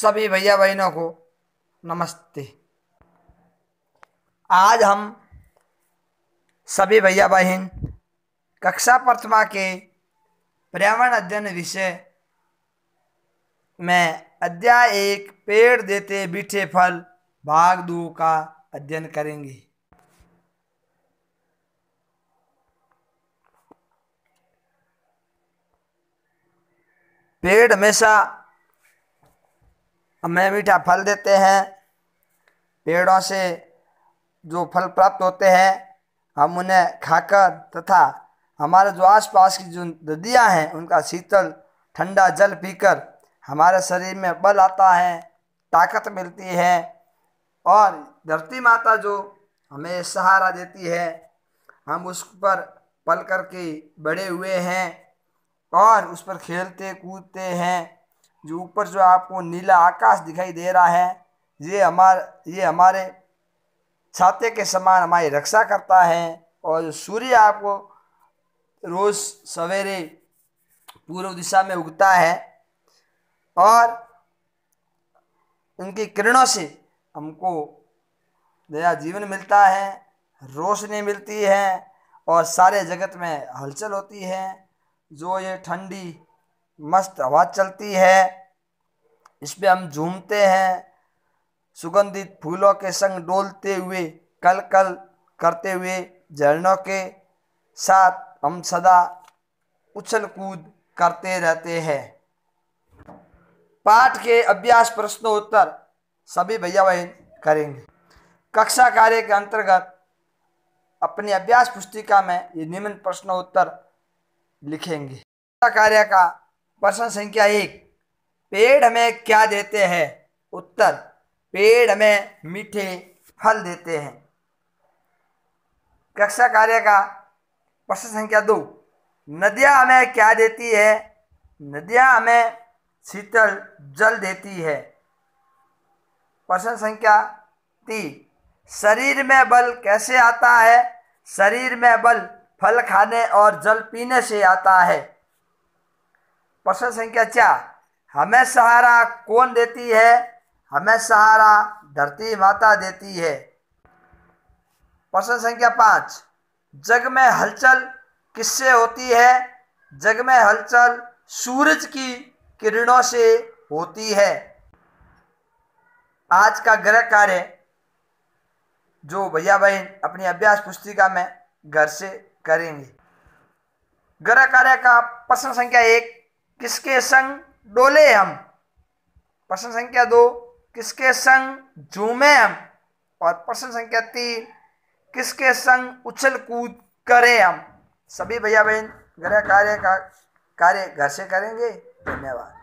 सभी भैया बहनों को नमस्ते आज हम सभी भैया बहन कक्षा प्रथमा के पर्यावरण अध्ययन विषय में अध्याय एक पेड़ देते बीठे फल भाग दो का अध्ययन करेंगे पेड़ हमेशा हमें मीठा फल देते हैं पेड़ों से जो फल प्राप्त होते हैं हम उन्हें खाकर तथा हमारे जो आसपास की जो नदियाँ हैं उनका शीतल ठंडा जल पीकर हमारे शरीर में बल आता है ताकत मिलती है और धरती माता जो हमें सहारा देती है हम उस पर पल करके बड़े हुए हैं और उस पर खेलते कूदते हैं जो ऊपर जो आपको नीला आकाश दिखाई दे रहा है ये हमारे ये हमारे छाते के समान हमारी रक्षा करता है और सूर्य आपको रोज़ सवेरे पूर्व दिशा में उगता है और उनकी किरणों से हमको नया जीवन मिलता है रोशनी मिलती है और सारे जगत में हलचल होती है जो ये ठंडी मस्त हवा चलती है इसमें हम झूमते हैं सुगंधित फूलों के संग डोलते हुए कल कल करते हुए झरनों के साथ हम सदा उछल कूद करते रहते हैं पाठ के अभ्यास प्रश्नोत्तर सभी भैया बहन करेंगे कक्षा कार्य के अंतर्गत अपनी अभ्यास पुस्तिका में ये निम्न प्रश्नोत्तर लिखेंगे कार्य का प्रश्न संख्या एक पेड़ हमें क्या देते हैं उत्तर पेड़ हमें मीठे फल देते हैं कक्षा कार्य का प्रश्न संख्या दो नदियाँ हमें क्या देती है नदियाँ हमें शीतल जल देती है प्रश्न संख्या तीन शरीर में बल कैसे आता है शरीर में बल फल खाने और जल पीने से आता है प्रश्न संख्या चार हमें सहारा कौन देती है हमें सहारा धरती माता देती है प्रश्न संख्या पाँच जग में हलचल किससे होती है जग में हलचल सूरज की किरणों से होती है आज का ग्रह कार्य जो भैया बहन अपनी अभ्यास पुस्तिका में घर से करेंगे ग्रह कार्य का प्रश्न संख्या एक किसके संग डोले हम प्रश्न संख्या दो किसके संग झूमे हम और प्रश्न संख्या तीन किसके संग उछल कूद करें हम सभी भैया बहन गृह कार्य का कार्य घर से करेंगे धन्यवाद